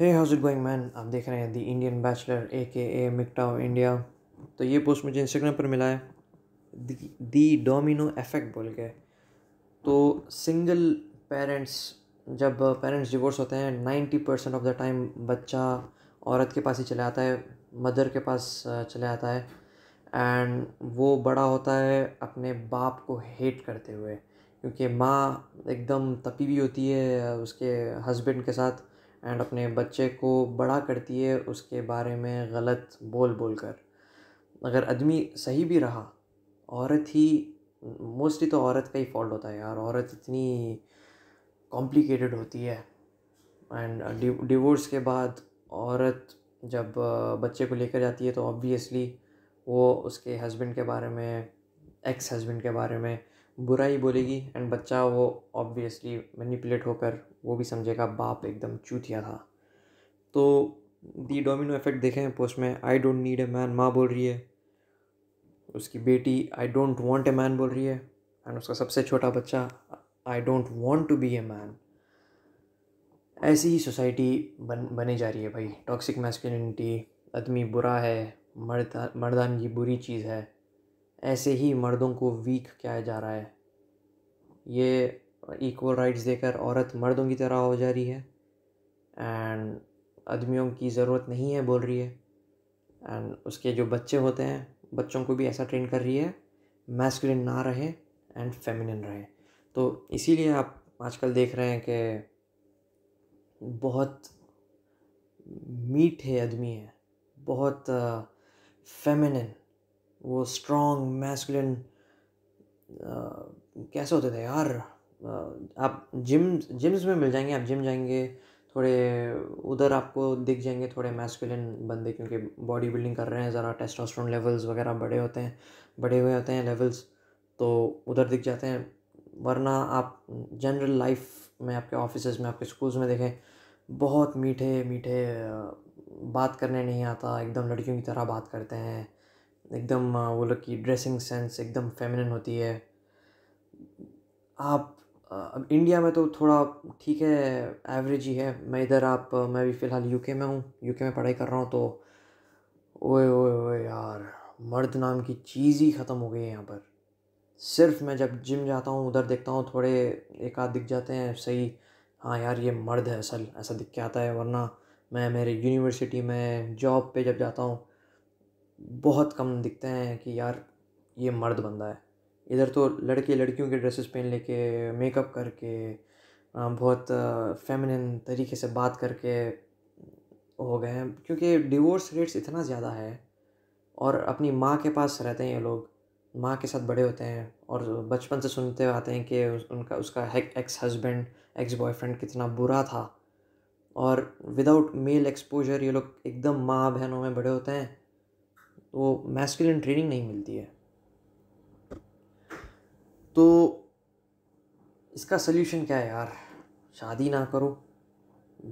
hey how's it going man आप देख रहे हैं दी इंडियन बैचलर ए के ए मिकटाओ इंडिया तो ये पोस्ट मुझे इंस्टाग्राम पर मिला है दी डोमिनो इफेक्ट बोल के तो सिंगल पेरेंट्स जब पेरेंट्स डिवोर्स होते हैं ninety percent of the time बच्चा औरत के पास ही चले आता है मदर के पास चले आता है एंड वो बड़ा होता है अपने बाप को हेट करते हुए क्योंकि माँ एकदम तपी भी होती है उसके हस्बैंड के साथ एंड अपने बच्चे को बड़ा करती है उसके बारे में गलत बोल बोल कर अगर आदमी सही भी रहा औरत ही मोस्टली तो औरत का ही फॉल्ट होता है यार औरत इतनी कॉम्प्लिकेटेड होती है एंड डिवोर्स के बाद औरत जब बच्चे को लेकर जाती है तो ऑब्वियसली वो उसके हस्बैंड के बारे में एक्स हस्बैंड के बारे में बुरा ही बोलेगी एंड बच्चा वो ऑब्वियसली मैनिपुलेट होकर वो भी समझेगा बाप एकदम चूतिया था तो दी डोमिनो इफेक्ट देखे हैं पोस्ट में I don't need a man माँ बोल रही है उसकी बेटी I don't want a man बोल रही है एंड उसका सबसे छोटा बच्चा I don't want to be a man ऐसी ही सोसाइटी बन बने जा रही है भाई टॉक्सिक मैस्कुलिनिटी आदमी बुरा है मर्द मर्दानगी बुरी चीज़ है ऐसे ही मर्दों को वीक किया जा रहा है ये इक्वल राइट्स देकर औरत मर्दों की तरह हो जा रही है एंड आदमियों की ज़रूरत नहीं है बोल रही है एंड उसके जो बच्चे होते हैं बच्चों को भी ऐसा ट्रेन कर रही है मैस्कुलिन ना रहे एंड फेमिनिन रहे तो इसीलिए आप आजकल देख रहे हैं कि बहुत मीठे आदमी है बहुत फेमिनिन वो स्ट्रॉन्ग मैस्कुलिन कैसे होते थे यार आप जिम जिम्स में मिल जाएंगे आप जिम जाएंगे थोड़े उधर आपको दिख जाएंगे थोड़े मैस्कुलिन बंदे क्योंकि बॉडी बिल्डिंग कर रहे हैं ज़रा टेस्टोस्टेरोन लेवल्स वगैरह बड़े होते हैं बड़े हुए होते हैं लेवल्स तो उधर दिख जाते हैं वरना आप जनरल लाइफ में आपके ऑफिस में आपके स्कूल्स में देखें बहुत मीठे मीठे बात करने नहीं आता एकदम लड़कियों की तरह बात करते हैं एकदम वो लोग की ड्रेसिंग सेंस एकदम फेमिनिन होती है आप अब इंडिया में तो थोड़ा ठीक है एवरेज ही है मैं इधर आप मैं भी फ़िलहाल यूके में हूँ यूके में पढ़ाई कर रहा हूँ तो ओए ओए ओए यार मर्द नाम की चीज़ ही ख़त्म हो गई है यहाँ पर सिर्फ मैं जब जिम जाता हूँ उधर देखता हूँ थोड़े एक आध दिख जाते हैं सही हाँ यार ये मर्द है असल ऐसा दिख के आता है वरना मैं मेरे यूनिवर्सिटी में जॉब पे जब जाता हूँ बहुत कम दिखते हैं कि यार ये मर्द बंदा है इधर तो लड़के लड़कियों के ड्रेसेस पहन लेके मेकअप करके बहुत फेमिनिन तरीके से बात करके हो गए हैं क्योंकि डिवोर्स रेट्स इतना ज़्यादा है और अपनी माँ के पास रहते हैं ये लोग माँ के साथ बड़े होते हैं और बचपन से सुनते आते हैं कि उनका उसका एक्स हस्बैंड एक्स बॉयफ्रेंड कितना बुरा था और विदाउट मेल एक्सपोजर ये लोग एकदम माँ बहनों में बड़े होते हैं तो मैस्कुलिन ट्रेनिंग नहीं मिलती है तो इसका सल्यूशन क्या है यार शादी ना करो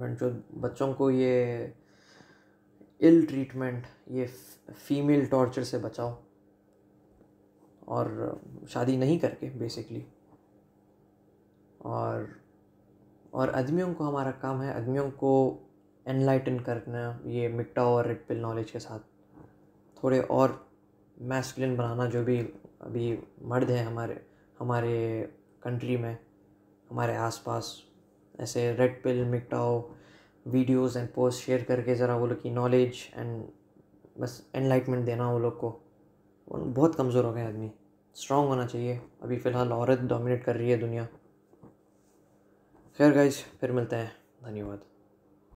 बच्चों बच्चों को ये इल ट्रीटमेंट ये फीमेल टॉर्चर से बचाओ और शादी नहीं करके बेसिकली और और आदमियों को हमारा काम है आदमियों को एनलाइटन करना ये मिट्टा और रेड पिल नॉलेज के साथ थोड़े और मैस्कुलिन बनाना जो भी अभी मर्द हैं हमारे हमारे कंट्री में हमारे आसपास ऐसे रेड पिल मिकटाओ वीडियोस एंड पोस्ट शेयर करके ज़रा वो लोग की नॉलेज एंड बस एनलाइटमेंट देना वो लोग को बहुत कमज़ोर हो गए आदमी स्ट्रांग होना चाहिए अभी फ़िलहाल औरत डोमिनेट कर रही है दुनिया खैर गाइज फिर मिलते हैं धन्यवाद